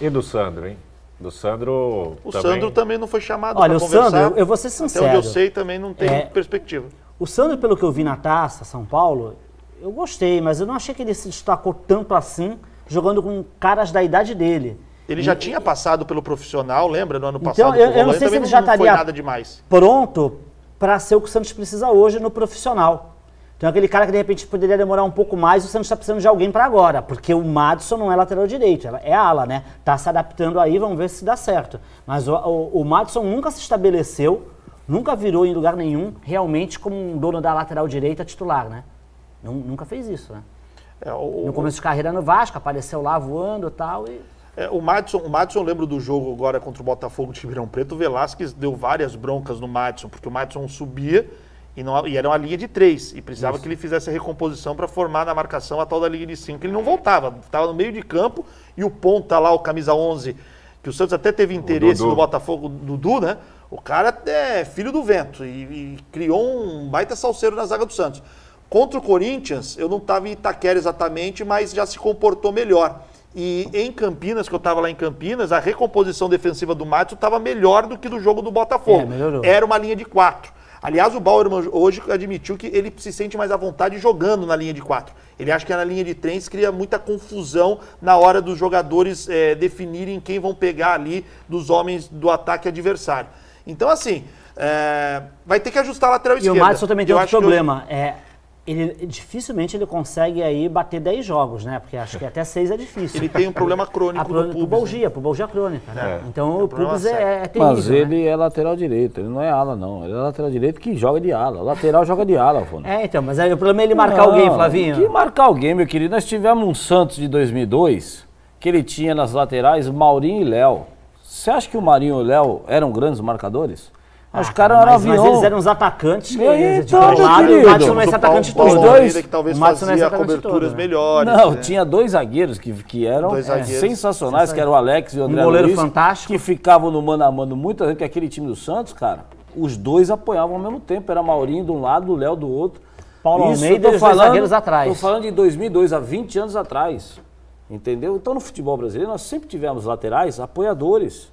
E do Sandro, hein? Do Sandro. O também... Sandro também não foi chamado Olha, o Sandro, eu vou ser sincero. Até onde eu sei também não tem é... perspectiva. O Sandro, pelo que eu vi na taça, São Paulo, eu gostei, mas eu não achei que ele se destacou tanto assim, jogando com caras da idade dele. Ele já e... tinha passado pelo profissional, lembra, no ano então, passado? Eu, eu não sei se ele já estaria pronto para ser o que o Santos precisa hoje no profissional. Então aquele cara que de repente poderia demorar um pouco mais, o Santos está precisando de alguém para agora, porque o Madison não é lateral direito, é ala, né? Tá se adaptando aí, vamos ver se dá certo. Mas o, o, o Madison nunca se estabeleceu, nunca virou em lugar nenhum realmente como um dono da lateral direita titular, né? Nunca fez isso, né? É, o, no começo de carreira no Vasco, apareceu lá voando tal, e é, o Madison, o Madison, lembro do jogo agora contra o Botafogo de Ribeirão Preto, o Velasquez deu várias broncas no Madison, porque o Madison subia e, não, e era uma linha de três. E precisava Isso. que ele fizesse a recomposição para formar na marcação a tal da linha de cinco. Ele não voltava, estava no meio de campo e o ponta lá, o camisa 11, que o Santos até teve interesse no Botafogo, Dudu, né? O cara é filho do vento e, e, criou um baita salseiro na zaga do Santos. Contra o Corinthians, eu não estava em Itaquera exatamente, mas já se comportou melhor. E em Campinas, que eu estava lá em Campinas, a recomposição defensiva do Matos estava melhor do que do jogo do Botafogo. É, Era uma linha de quatro. Aliás, o Bauerman hoje admitiu que ele se sente mais à vontade jogando na linha de quatro. Ele acha que na linha de três cria muita confusão na hora dos jogadores é, definirem quem vão pegar ali dos homens do ataque adversário. Então, assim, é, vai ter que ajustar a lateral e esquerda. E o Madison também tem outro problema. É, ele dificilmente ele consegue aí bater 10 jogos, né? Porque acho que até 6 é difícil. Ele tem um problema crônico a, pro, do pubalgia, né? pubalgia crônica, né? É. Então é o pubis é, é terrível, Mas né? ele né? é lateral direito, ele não é ala não. Ele é lateral direito que joga de ala. lateral joga de ala, Fono. É, então, mas aí o problema é ele marcar não, alguém, Flavinho. Que marcar alguém, meu querido. Nós tivemos um Santos de 2002 que ele tinha nas laterais Maurinho e Léo. Você acha que o Marinho e o Léo eram grandes marcadores? Ah, os caras eram avião. Mas eles eram os atacantes. Que, é, então, de lado, o Matson não é esse atacante todo. Os dois, que talvez fazia coberturas todo, né? melhores. Não, né? tinha dois zagueiros que, que eram é, zagueiros, sensacionais, que eram o Alex e o André um goleiro Luiz, fantástico. Que ficavam no mano a mano muito, aquele time do Santos, cara, os dois apoiavam ao mesmo tempo. Era Maurinho de um lado, o Léo do outro. Paulo Isso, Almeida e os zagueiros atrás. Estou falando de 2002, há 20 anos atrás. Entendeu? Então, no futebol brasileiro, nós sempre tivemos laterais apoiadores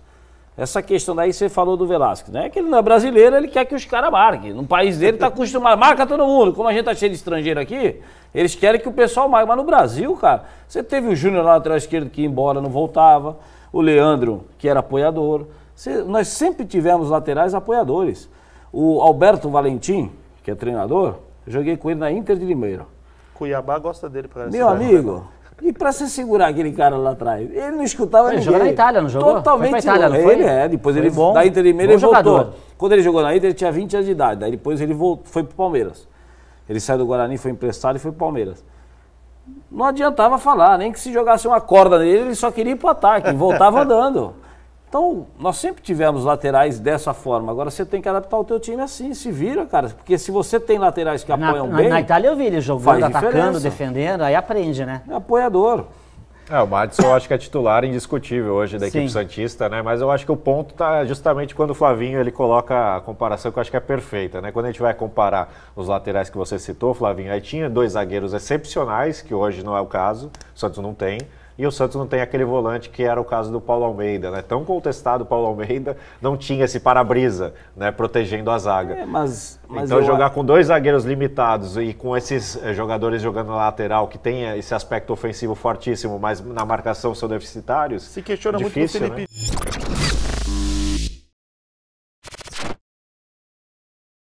essa questão daí você falou do Velasco, né? Que ele não é brasileiro, ele quer que os caras marquem. No país dele tá acostumado, marca todo mundo. Como a gente tá cheio de estrangeiro aqui, eles querem que o pessoal marque. Mas no Brasil, cara, você teve o Júnior lá atrás esquerdo que ia embora, não voltava. O Leandro, que era apoiador. Você, nós sempre tivemos laterais apoiadores. O Alberto Valentim, que é treinador, joguei com ele na Inter de Limeira. Cuiabá gosta dele para Meu amigo, e para se segurar aquele cara lá atrás? Ele não escutava ele ninguém. Ele jogou na Itália, não jogou? Totalmente foi Itália, não foi? Ele é, depois foi ele bom, da Inter de Mineiro ele jogador. voltou. Quando ele jogou na Inter, ele tinha 20 anos de idade. Daí depois ele voltou, foi pro Palmeiras. Ele saiu do Guarani, foi emprestado e foi pro Palmeiras. Não adiantava falar, nem que se jogasse uma corda nele, ele só queria ir pro ataque, voltava andando. Então, nós sempre tivemos laterais dessa forma. Agora você tem que adaptar o teu time assim, se vira, cara. Porque se você tem laterais que apoiam na, bem. Na Itália eu vi ele jogando, atacando, diferença. defendendo, aí aprende, né? É apoiador. É, o Madison eu acho que é titular indiscutível hoje da Sim. equipe Santista, né? Mas eu acho que o ponto está justamente quando o Flavinho ele coloca a comparação que eu acho que é perfeita, né? Quando a gente vai comparar os laterais que você citou, Flavinho, aí tinha dois zagueiros excepcionais, que hoje não é o caso, o Santos não tem e o Santos não tem aquele volante que era o caso do Paulo Almeida, né? Tão contestado o Paulo Almeida, não tinha esse para-brisa, né? Protegendo a zaga. É, mas, mas então eu... jogar com dois zagueiros limitados e com esses eh, jogadores jogando na lateral que tem eh, esse aspecto ofensivo fortíssimo, mas na marcação são deficitários. Se questiona muito o Felipe. Né?